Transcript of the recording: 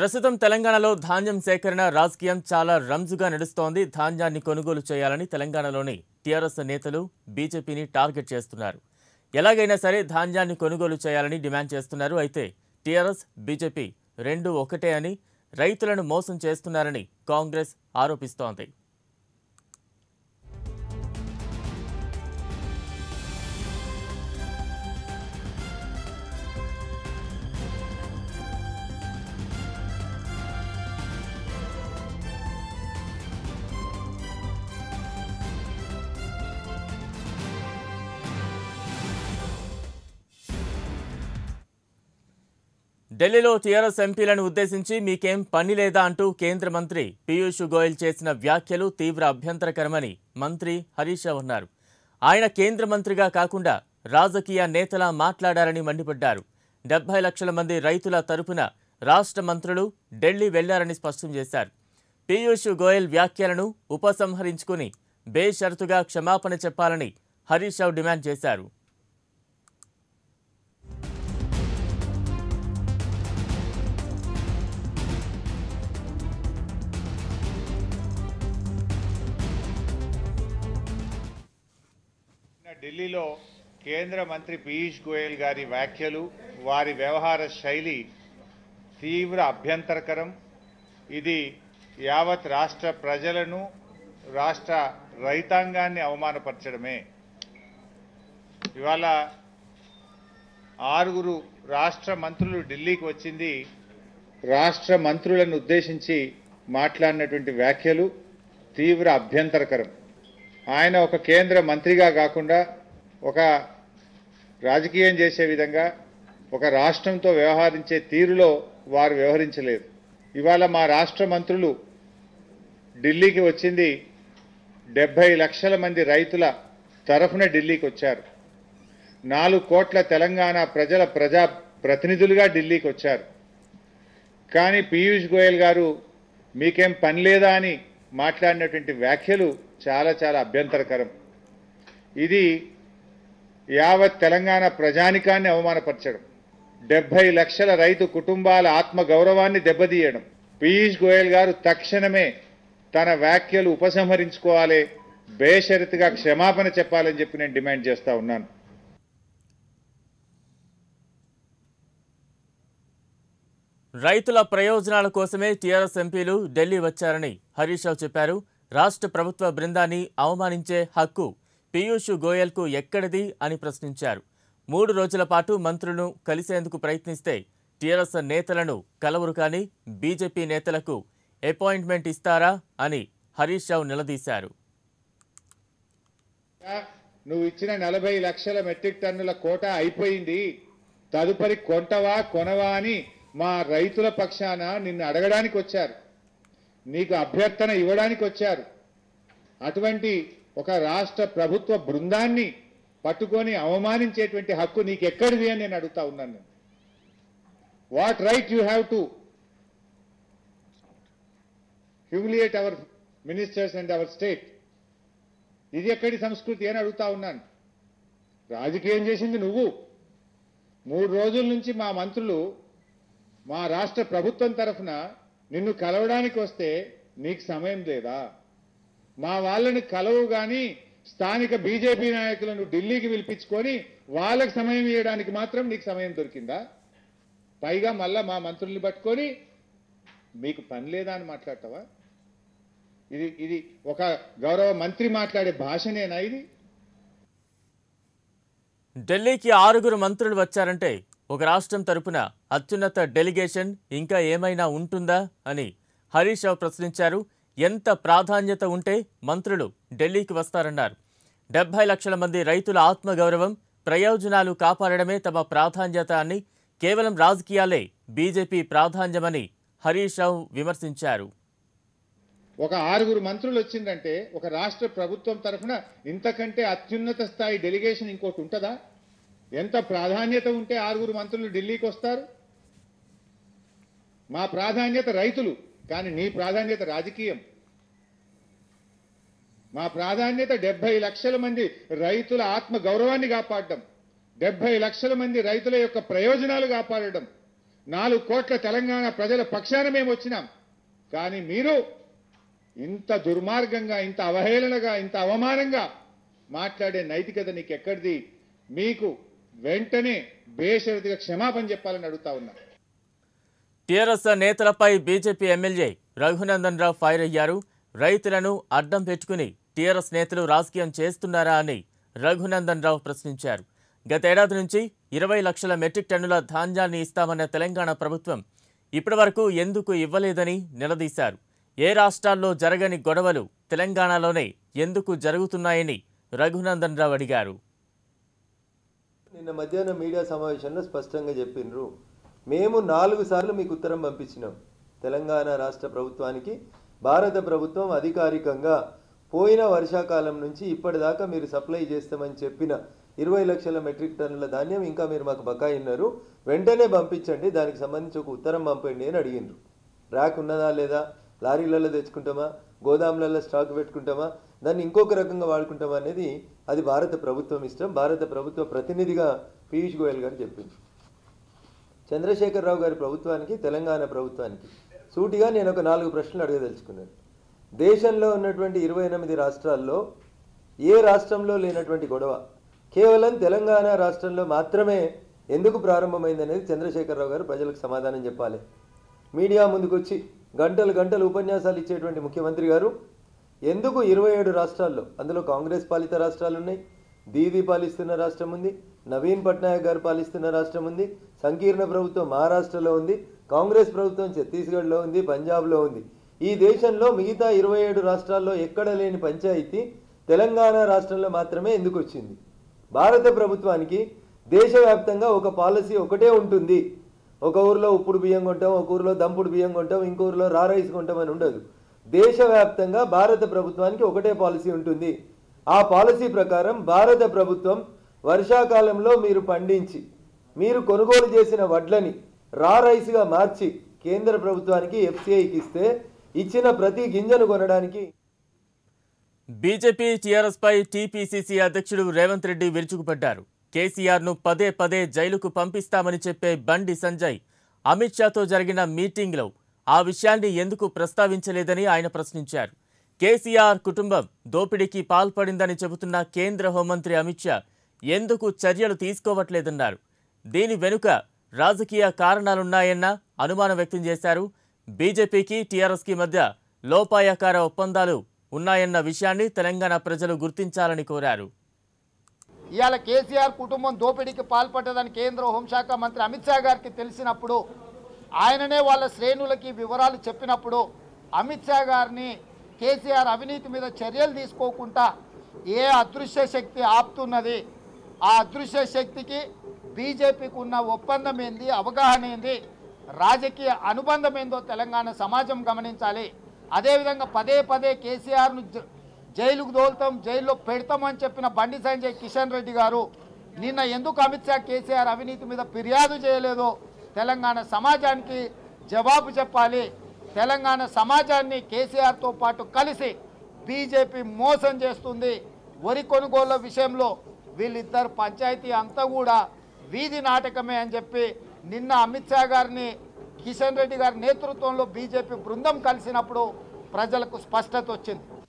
ప్రస్తుతం తెలంగాణలో ధాన్యం సేకరణ రాజకీయం చాలా రంజుగా నడుస్తోంది ధాన్యాన్ని కొనుగోలు చేయాలని తెలంగాణలోని టీఆర్ఎస్ నేతలు బీజేపీని టార్గెట్ చేస్తున్నారు ఎలాగైనా సరే ధాన్యాన్ని కొనుగోలు చేయాలని డిమాండ్ చేస్తున్నారు అయితే టీఆర్ఎస్ బీజేపీ రెండు ఒకటే అని రైతులను మోసం చేస్తున్నారని కాంగ్రెస్ ఆరోపిస్తోంది ఢిల్లీలో టీఆర్ఎస్ ఎంపీలను ఉద్దేశించి మీకేం పని లేదా అంటూ కేంద్ర మంత్రి పీయూష్ గోయల్ చేసిన వ్యాఖ్యలు తీవ్ర అభ్యంతరకరమని మంత్రి హరీష్ రావు అన్నారు ఆయన కేంద్ర మంత్రిగా కాకుండా రాజకీయ నేతలా మాట్లాడారని మండిపడ్డారు డెబ్బై లక్షల మంది రైతుల తరపున రాష్ట్ర మంత్రులు ఢిల్లీ వెళ్లారని స్పష్టం చేశారు పీయూష్ గోయల్ వ్యాఖ్యలను ఉపసంహరించుకుని బేషరతుగా క్షమాపణ చెప్పాలని హరీష్ రావు డిమాండ్ చేశారు ఢిల్లీలో కేంద్ర మంత్రి పీయూష్ గోయల్ గారి వ్యాఖ్యలు వారి వ్యవహార శైలి తీవ్ర అభ్యంతరకరం ఇది యావత్ రాష్ట్ర ప్రజలను రాష్ట్ర రైతాంగాన్ని అవమానపరచడమే ఇవాళ ఆరుగురు రాష్ట్ర మంత్రులు ఢిల్లీకి వచ్చింది రాష్ట్ర మంత్రులను ఉద్దేశించి మాట్లాడినటువంటి వ్యాఖ్యలు తీవ్ర అభ్యంతరకరం ఆయన ఒక కేంద్ర మంత్రిగా కాకుండా ఒక రాజకీయం చేసే విధంగా ఒక రాష్ట్రంతో వ్యవహరించే తీరులో వారు వ్యవహరించలేదు ఇవాళ మా రాష్ట్ర మంత్రులు ఢిల్లీకి వచ్చింది డెబ్బై లక్షల మంది రైతుల తరఫున ఢిల్లీకి వచ్చారు నాలుగు కోట్ల తెలంగాణ ప్రజల ప్రజా ప్రతినిధులుగా ఢిల్లీకి వచ్చారు కానీ పీయూష్ గోయల్ గారు మీకేం పని లేదా అని మాట్లాడినటువంటి వ్యాఖ్యలు చాలా చాలా అభ్యంతరకరం ఇది యావత్ తెలంగాణ ప్రజానికాన్ని అవమానపరచడం డెబ్బై లక్షల రైతు కుటుంబాల ఆత్మ గౌరవాన్ని దెబ్బతీయడం పీయూష్ గోయల్ గారు తక్షణమే తన వ్యాఖ్యలు ఉపసంహరించుకోవాలి బేషరతుగా క్షమాపణ చెప్పాలని చెప్పి నేను డిమాండ్ చేస్తా ఉన్నాను రైతుల ప్రయోజనాల కోసమే టీఆర్ఎస్ ఎంపీలు ఢిల్లీ వచ్చారని హరీష్ రావు చెప్పారు రాష్ట్ర ప్రభుత్వ బృందాన్ని అవమానించే హక్కు పీయూష్ గోయల్కు ఎక్కడిది అని ప్రశ్నించారు మూడు రోజుల పాటు మంత్రులను కలిసేందుకు ప్రయత్నిస్తే టీఆర్ఎస్ నేతలను కలవరు కానీ బీజేపీ నేతలకు అపాయింట్మెంట్ ఇస్తారా అని హరీష్ రావు నిలదీశారు నువ్వు ఇచ్చిన నలభై లక్షల మెట్రిక్ టన్నుల కోట అయిపోయింది తదుపరి కొంటవా కొనవా అని మా రైతుల పక్షాన నిన్ను అడగడానికి వచ్చారు నీకు అభ్యర్థన ఇవ్వడానికి వచ్చారు అటువంటి ఒక రాష్ట్ర ప్రభుత్వ బృందాన్ని పట్టుకొని అవమానించేటువంటి హక్కు నీకు ఎక్కడిది అని నేను అడుగుతా ఉన్నాను నేను what right you have to humiliate our ministers and our state ఇది ఎక్కడి సంస్కృతి అని అడుగుతా ఉన్నాను రాజకీయం చేసింది నువ్వు మూడు రోజుల నుంచి మా మంత్రులు మా రాష్ట్ర ప్రభుత్వం తరఫున నిన్ను కలవడానికి వస్తే నీకు సమయం లేదా మా వాళ్ళని కలవు గాని స్థానిక బీజేపీ నాయకులను ఢిల్లీకి పిలిపించుకొని వాళ్ళకి సమయం ఇవ్వడానికి మాత్రం నీకు సమయం దొరికిందా పైగా మళ్ళా మా మంత్రుల్ని పట్టుకొని మీకు పని లేదా అని మాట్లాడతావా ఇది ఇది ఒక గౌరవ మంత్రి మాట్లాడే భాషనేనా ఇది ఢిల్లీకి ఆరుగురు మంత్రులు వచ్చారంటే ఒక రాష్ట్రం తరపున అత్యున్నత డెలిగేషన్ ఇంకా ఏమైనా ఉంటుందా అని హరీష్ రావు ప్రశ్నించారు ఎంత ప్రాధాన్యత ఉంటే మంత్రులు ఢిల్లీకి వస్తారన్నారు డెబ్బై లక్షల మంది రైతుల ఆత్మగౌరవం ప్రయోజనాలు కాపాడడమే తమ ప్రాధాన్యత అని కేవలం రాజకీయాలే బీజేపీ ప్రాధాన్యమని హరీష్ రావు విమర్శించారు ఒక ఆరుగురు మంత్రులు వచ్చిందంటే ఒక రాష్ట్ర ప్రభుత్వం తరఫున ఇంతకంటే అత్యున్నత స్థాయి డెలిగేషన్ ఇంకోటి ఉంటుందా ఎంత ప్రాధాన్యత ఉంటే ఆరుగురు మంత్రులు ఢిల్లీకి వస్తారు మా ప్రాధాన్యత రైతులు కానీ నీ ప్రాధాన్యత రాజకీయం మా ప్రాధాన్యత డెబ్బై లక్షల మంది రైతుల ఆత్మ గౌరవాన్ని కాపాడడం డెబ్బై లక్షల మంది రైతుల యొక్క ప్రయోజనాలు కాపాడడం నాలుగు కోట్ల తెలంగాణ ప్రజల పక్షాన మేము వచ్చినాం కానీ మీరు ఇంత దుర్మార్గంగా ఇంత అవహేళనగా ఇంత అవమానంగా మాట్లాడే నైతికత నీకెక్కడిది మీకు వెంటనే బేషరతిగా క్షమాపణ చెప్పాలని అడుగుతా ఉన్నా టీఆర్ఎస్ నేతలపై BJP MLA Raghunandan Rao fire అయ్యారు రైతులను అడ్డం పెట్టుకుని టీఆర్ఎస్ నేతలు రాజకీయం చేస్తున్నారా అని రఘునందన్ రావు ప్రశ్నించారు గతేడాది నుంచి ఇరవై లక్షల మెట్రిక్ టన్నుల ధాన్యాన్ని ఇస్తామన్న తెలంగాణ ప్రభుత్వం ఇప్పటివరకు ఎందుకు ఇవ్వలేదని నిలదీశారు ఏ రాష్ట్రాల్లో జరగని గొడవలు తెలంగాణలోనే ఎందుకు జరుగుతున్నాయని రఘునందన్ రావు అడిగారు నిన్న మధ్యాహ్నం మీడియా సమావేశంలో స్పష్టంగా చెప్పిండ్రు మేము నాలుగు సార్లు మీకు ఉత్తరం పంపించినాం తెలంగాణ రాష్ట్ర ప్రభుత్వానికి భారత ప్రభుత్వం అధికారికంగా పోయిన వర్షాకాలం నుంచి ఇప్పటిదాకా మీరు సప్లై చేస్తామని చెప్పిన ఇరవై లక్షల మెట్రిక్ టన్నుల ధాన్యం ఇంకా మీరు మాకు బకాయి ఉన్నారు వెంటనే పంపించండి దానికి సంబంధించి ఒక ఉత్తరం పంపండి అని అడిగినారు ర్యాక్ ఉన్నదా లేదా లారీలలో తెచ్చుకుంటామా గోదాములలో స్టాక్ పెట్టుకుంటామా దాన్ని ఇంకొక రకంగా వాడుకుంటామా అనేది అది భారత ప్రభుత్వం ఇష్టం భారత ప్రభుత్వ ప్రతినిధిగా పీయూష్ గోయల్ గారు చెప్పింది చంద్రశేఖరరావు గారి ప్రభుత్వానికి తెలంగాణ ప్రభుత్వానికి సూటిగా నేను ఒక నాలుగు ప్రశ్నలు అడగదలుచుకున్నాను దేశంలో ఉన్నటువంటి ఇరవై ఎనిమిది రాష్ట్రాల్లో ఏ రాష్ట్రంలో లేనటువంటి గొడవ కేవలం తెలంగాణ రాష్ట్రంలో మాత్రమే ఎందుకు ప్రారంభమైందనేది చంద్రశేఖరరావు గారు ప్రజలకు సమాధానం చెప్పాలి మీడియా ముందుకొచ్చి గంటలు గంటలు ఉపన్యాసాలు ఇచ్చేటువంటి ముఖ్యమంత్రి గారు ఎందుకు ఇరవై ఏడు రాష్ట్రాల్లో అందులో కాంగ్రెస్ పాలిత రాష్ట్రాలు ఉన్నాయి దీదీ పాలిస్తున్న రాష్ట్రం ఉంది నవీన్ పట్నాయక్ గారు పాలిస్తున్న రాష్ట్రం ఉంది సంకీర్ణ ప్రభుత్వం మహారాష్ట్రలో ఉంది కాంగ్రెస్ ప్రభుత్వం ఛత్తీస్గఢ్లో ఉంది పంజాబ్లో ఉంది ఈ దేశంలో మిగతా ఇరవై ఏడు రాష్ట్రాల్లో ఎక్కడ లేని పంచాయతీ తెలంగాణ రాష్ట్రంలో మాత్రమే ఎందుకు వచ్చింది భారత ప్రభుత్వానికి దేశవ్యాప్తంగా ఒక పాలసీ ఒకటే ఉంటుంది ఒక ఊరిలో ఉప్పుడు బియ్యం కొంటాం ఒక ఊరిలో దంపుడు బియ్యం కొంటాం ఇంకో ఊరిలో రా రైస్ కొంటామని ఉండదు దేశవ్యాప్తంగా భారత ప్రభుత్వానికి ఒకటే పాలసీ ఉంటుంది ఆ పాలసీ ప్రకారం భారత ప్రభుత్వం వర్షాకాలంలో మీరు పండించి మీరు కొనుగోలు చేసిన వడ్లని రా రైస్గా మార్చి కేంద్ర ప్రభుత్వానికి ఎఫ్సిఐకి ఇస్తే ఇచ్చిన ప్రతి గింజను కొనడానికి బీజేపీ టీఆర్ఎస్పై టీపీసీసీ అధ్యక్షుడు రేవంత్ రెడ్డి విరుచుకుపడ్డారు కేసీఆర్ను పదే పదే జైలుకు పంపిస్తామని చెప్పే బండి సంజయ్ అమిత్ షాతో జరిగిన మీటింగ్లో ఆ విషయాన్ని ఎందుకు ప్రస్తావించలేదని ఆయన ప్రశ్నించారు కేసీఆర్ కుటుంబం దోపిడీకి పాల్పడిందని చెబుతున్న కేంద్ర హోంమంత్రి అమిత్ షా ఎందుకు చర్యలు తీసుకోవట్లేదన్నారు దీని వెనుక రాజకీయ కారణాలున్నాయన్న అనుమానం వ్యక్తం చేశారు బీజేపీకి టీఆర్ఎస్కి మధ్య లోపాయకార ఒప్పందాలు ఉన్నాయన్న విషయాన్ని తెలంగాణ ప్రజలు గుర్తించాలని కోరారు ఇవాళ కేసీఆర్ కుటుంబం దోపిడీకి పాల్పడ్డదని కేంద్ర హోంశాఖ మంత్రి అమిత్ షా గారికి తెలిసినప్పుడు ఆయననే వాళ్ళ శ్రేణులకి వివరాలు చెప్పినప్పుడు అమిత్ షా గారిని కేసీఆర్ అవినీతి మీద చర్యలు తీసుకోకుండా ఏ అదృశ్య శక్తి ఆపుతున్నది ఆ అదృశ్య శక్తికి బీజేపీకి ఉన్న ఒప్పందం ఏంది అవగాహన ఏంది రాజకీయ అనుబంధం ఏందో తెలంగాణ సమాజం గమనించాలి అదేవిధంగా పదే పదే కేసీఆర్ను జైలుకు దోలుతాం జైల్లో పెడతామని చెప్పిన బండి సంజయ్ కిషన్ రెడ్డి గారు నిన్న ఎందుకు అమిత్ షా కేసీఆర్ అవినీతి మీద ఫిర్యాదు చేయలేదో తెలంగాణ సమాజానికి జవాబు చెప్పాలి తెలంగాణ సమాజాన్ని కేసీఆర్తో పాటు కలిసి బీజేపీ మోసం చేస్తుంది వరి కొనుగోళ్ల విషయంలో వీళ్ళిద్దరు పంచాయతీ అంతా కూడా వీధి నాటకమే అని చెప్పి నిన్న అమిత్ షా గారిని కిషన్ రెడ్డి గారి నేతృత్వంలో బీజేపీ బృందం కలిసినప్పుడు ప్రజలకు స్పష్టత వచ్చింది